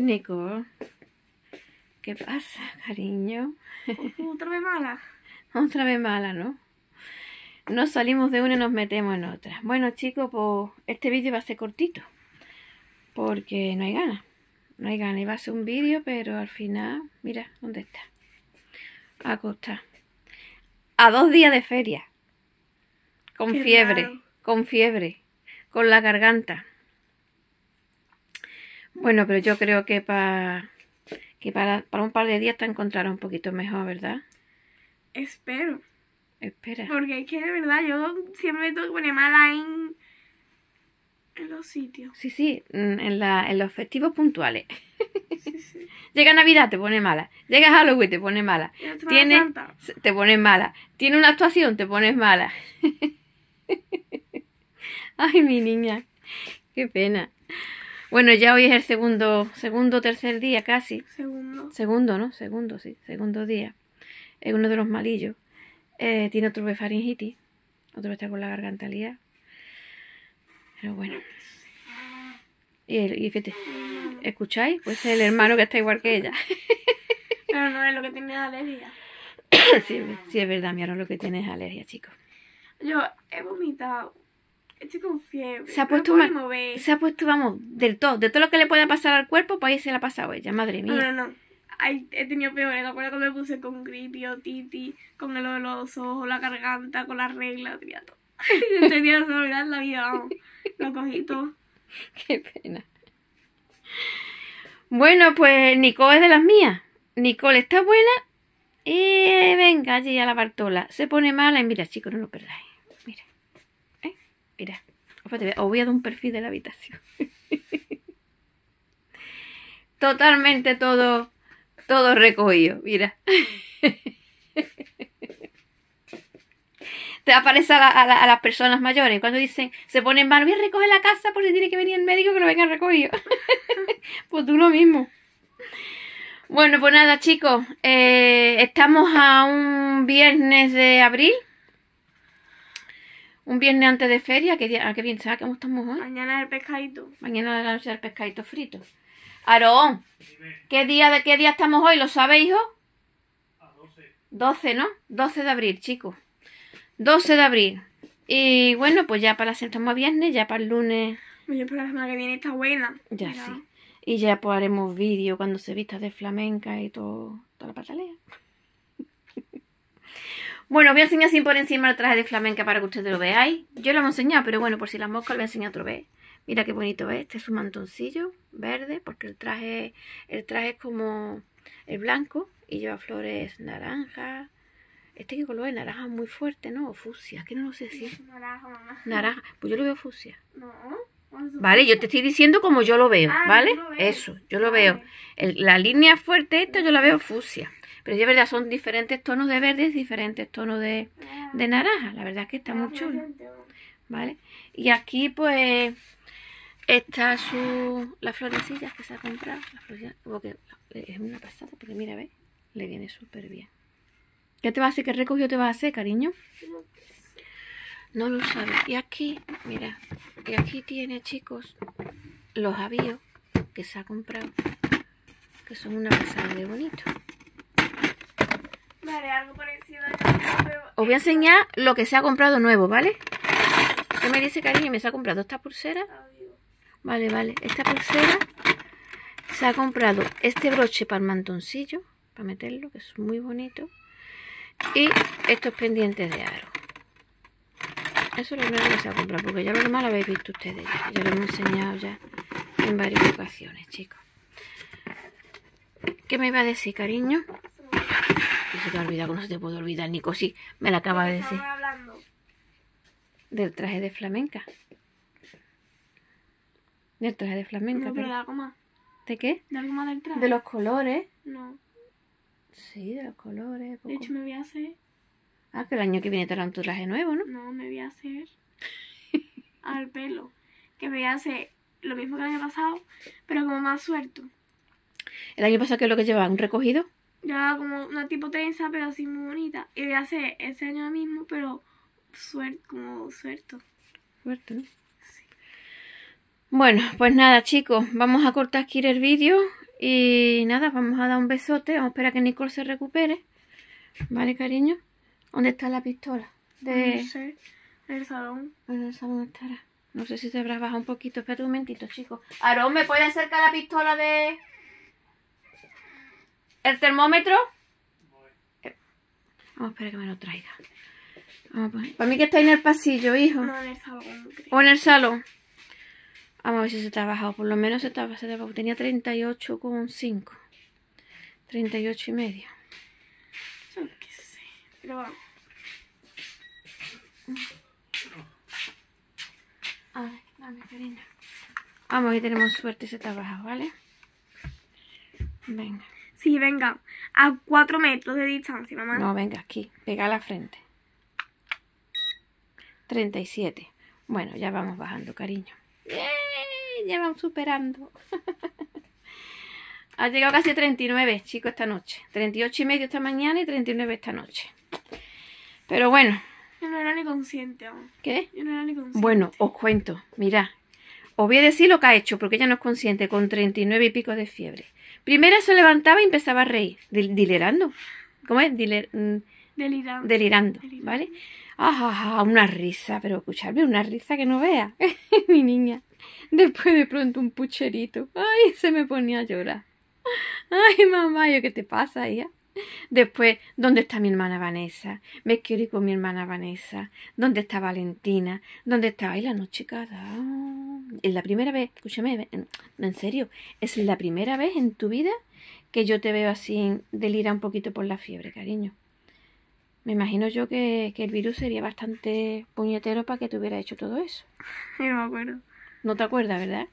Nico, ¿qué pasa, cariño? Otra vez mala. Otra vez mala, ¿no? Nos salimos de una y nos metemos en otra. Bueno, chicos, pues este vídeo va a ser cortito. Porque no hay ganas. No hay ganas. Iba a ser un vídeo, pero al final, mira, ¿dónde está? costa A dos días de feria. Con fiebre, con fiebre, con la garganta. Bueno, pero yo creo que, pa, que para, para un par de días te encontrarás un poquito mejor, ¿verdad? Espero. Espera. Porque es que de verdad yo siempre me tengo que mala en, los sitios. Sí, sí, en, la, en los festivos puntuales. Llega Navidad, te pone mala. Llega Halloween, te pone mala. Tiene. te pones mala. Tiene una actuación, te pones mala. Ay, mi niña. Qué pena. Bueno, ya hoy es el segundo, segundo, tercer día casi. Segundo. Segundo, ¿no? Segundo, sí, segundo día. Es uno de los malillos. Eh, tiene otro vez faringitis. Otro está con la garganta Pero bueno. Y, el, y fíjate, ¿escucháis? Pues el hermano que está igual que ella. Pero no es lo que tiene alergia. sí, es verdad, mira, lo que tiene es alergia, chicos. Yo he vomitado Estoy fiebre. Se ha puesto, se ha puesto, vamos, del todo, de todo lo que le pueda pasar al cuerpo, pues ahí se la ha pasado ella, madre mía. No, no, no. Ay, he tenido peores, Me acuerdo que me puse con gripe, titi, con el olor de los ojos, la garganta, con las reglas. tenía todo. tenía que olvidar la vida, vamos. Lo cogí todo. Qué pena. Bueno, pues Nicole es de las mías. Nicole está buena. Y eh, venga allí a la Bartola. Se pone mala y mira, chicos, no lo perdáis. O voy a dar un perfil de la habitación. Totalmente todo, todo recogido, mira. Te aparece a, las personas mayores cuando dicen, se ponen mal, voy recoge la casa porque tiene que venir el médico que lo venga recogido. pues tú lo mismo. Bueno, pues nada, chicos. Eh, estamos a un viernes de abril. Un viernes antes de feria, ¿qué día, ¿sabes? ¿Cómo estamos hoy? Mañana el pescadito. Mañana de la noche del pescadito frito. Aarón, ¿qué día, de, ¿qué día estamos hoy? ¿Lo sabes, hijo? A 12. 12, ¿no? 12 de abril, chicos. 12 de abril. Y bueno, pues ya para la semana viernes, ya para el lunes. Pues Yo para la semana que viene está buena. Ya sí. Y ya pues haremos vídeo cuando se vista de flamenca y todo, toda la patalea. Bueno, voy a enseñar así por encima el traje de flamenca para que ustedes lo veáis. Yo lo he enseñado, pero bueno, por si las moscas lo voy a enseñar otra vez. Mira qué bonito es. ¿eh? Este es un mantoncillo verde, porque el traje, el traje es como el blanco y lleva flores naranja. Este que color es naranja muy fuerte, ¿no? O fucsia, que no lo sé si. naranja, mamá. Naranja. Pues yo lo veo fucsia. No. Vale, yo te estoy diciendo como yo lo veo, ah, ¿vale? Eso, yo lo veo. la línea fuerte esta yo la veo fucsia. Pero verdad, son diferentes tonos de verdes, diferentes tonos de, naranja. La verdad es que está muy chulo. ¿Vale? Y aquí pues está su las florecillas que se ha comprado. Porque es una pasada, porque mira, ¿ves? Le viene súper bien. ¿Qué te va a hacer? ¿Qué recogido te va a hacer, cariño? No lo sabe Y aquí, mira, y aquí tiene, chicos, los avíos que se ha comprado, que son una pasada de bonito. Os voy a enseñar lo que se ha comprado nuevo, ¿vale? ¿Qué me dice, cariño? ¿Me se ha comprado esta pulsera? Vale, vale. Esta pulsera se ha comprado este broche para el mantoncillo, para meterlo, que es muy bonito. Y estos pendientes de aro. Eso es lo nuevo que se ha comprado, porque ya lo demás lo habéis visto ustedes ya. Ya lo hemos enseñado ya en varias ocasiones, chicos. ¿Qué me iba a decir, cariño? Que se te ha olvidado, no se te puede olvidar, Nico. Sí, me la acaba de decir. Hablando? Del traje de flamenca. Del traje de flamenca. pero de ¿De qué? De algo más del traje. De los colores. No. Sí, de los colores. De hecho, me voy a hacer. Ah, que el año que viene te harán tu traje nuevo, ¿no? No, me voy a hacer al pelo. Que me voy a hacer lo mismo que el año pasado, pero como más suelto. ¿El año pasado qué es lo que llevaba? ¿Un recogido? ya como una tipo tensa, pero así muy bonita. Y voy a ese año mismo, pero suerte, como suelto. Suerte, ¿no? Sí. Bueno, pues nada, chicos, vamos a cortar aquí el vídeo. Y nada, vamos a dar un besote. Vamos a esperar a que Nicole se recupere. ¿Vale, cariño? ¿Dónde está la pistola? De... No sé, el salón. el salón estará. No sé si te habrás bajado un poquito. Espera un momentito, chicos. Aarón, ¿me puede acercar la pistola de...? ¿El termómetro? Vamos a esperar que me lo traiga. Vamos a poner. Para mí que está en el pasillo, hijo. No, en el salón. O en el salón. Vamos a ver si se te ha bajado. Por lo menos se te ha bajado. Tenía 38,5. 38 y medio. Yo qué sé. Pero vamos. A ver, Vamos, que tenemos suerte y se te ha bajado, ¿vale? Venga. Sí, venga. A cuatro metros de distancia, mamá. No, venga, aquí. Pega la frente. 37. Bueno, ya vamos bajando, cariño. Ya vamos superando. ha llegado casi 39, chico, esta noche. 38 y medio esta mañana y 39 esta noche. Pero bueno. Yo no era ni consciente aún. ¿Qué? Yo no era ni consciente. Bueno, os cuento. Mirad. Os voy a decir lo que ha hecho, porque ella no es consciente, con 39 y pico de fiebre. Primera se levantaba y empezaba a reír, delirando, dilerando. ¿Cómo es? Mm, delirando. ¿vale? una risa, pero escucharme, una risa que no vea, mi niña. Después de pronto un pucherito. Ay, se me ponía a llorar. Ay, mamá, ¿yo qué te pasa, ella? Después, ¿dónde está mi hermana Vanessa? Me quiero ir con mi hermana Vanessa. ¿Dónde está Valentina? ¿Dónde está? Ay, la noche cada es la primera vez, escúchame, en serio, es la primera vez en tu vida que yo te veo así delira un poquito por la fiebre, cariño. Me imagino yo que, el virus sería bastante puñetero para que te hubiera hecho todo eso. no me acuerdo. No te acuerdas, ¿verdad?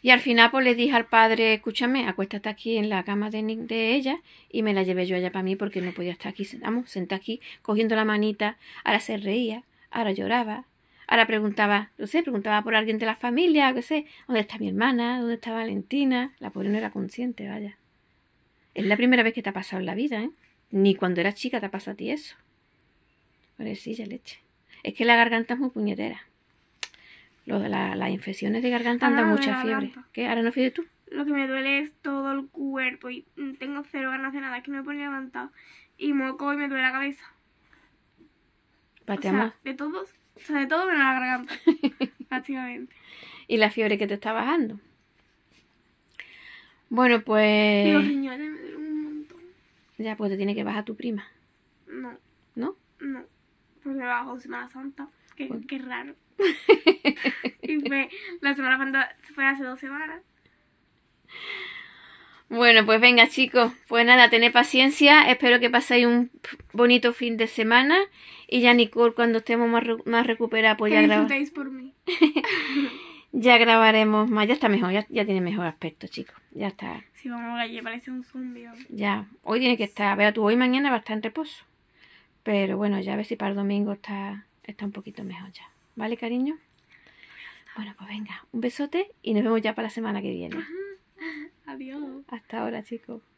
Y al final pues le dije al padre, escúchame, acuéstate aquí en la cama de, de ella y me la llevé yo allá para mí porque no podía estar aquí, vamos, senta aquí cogiendo la manita, ahora se reía, ahora lloraba, Ahora preguntaba, no sé, preguntaba por alguien de la familia, qué sé, ¿dónde está mi hermana? ¿Dónde está Valentina? La pobre no era consciente, vaya. Es la primera vez que te ha pasado en la vida, ¿eh? Ni cuando eras chica te ha pasado a ti eso. ya leche. Es que la garganta es muy puñetera. las infecciones de garganta han dado mucha fiebre. ¿Qué? ¿Ahora no fíjate tú? Lo que me duele es todo el cuerpo y mm, tengo cero ganas de nada, que no me pone levantado. Y moco y me duele la cabeza. Pateamos. O de todos, de todo menos la garganta, básicamente. Y la fiebre que te está bajando. Bueno, pues... los riñones me dieron un montón. Ya, pues te tiene que bajar tu prima. No. ¿No? No. Porque me bajó Semana Santa. Qué, qué raro. y fue, la Semana Santa fue hace dos semanas. Bueno, pues venga chicos, pues nada, tened paciencia, espero que paséis un bonito fin de semana y ya Nicole cuando estemos más, más recuperados pues ya grabaremos. por mí. ya grabaremos más, ya está mejor, ya, tiene mejor aspecto chicos, ya está. Sí, vamos a parece un zumbio. Ya, hoy tiene que estar, Vea tú, hoy mañana va a estar en reposo, pero bueno, ya a ver si para el domingo está, está un poquito mejor ya, ¿vale cariño? Bueno, pues venga, un besote y nos vemos ya para la semana que viene. Adiós. Hasta ahora, chicos.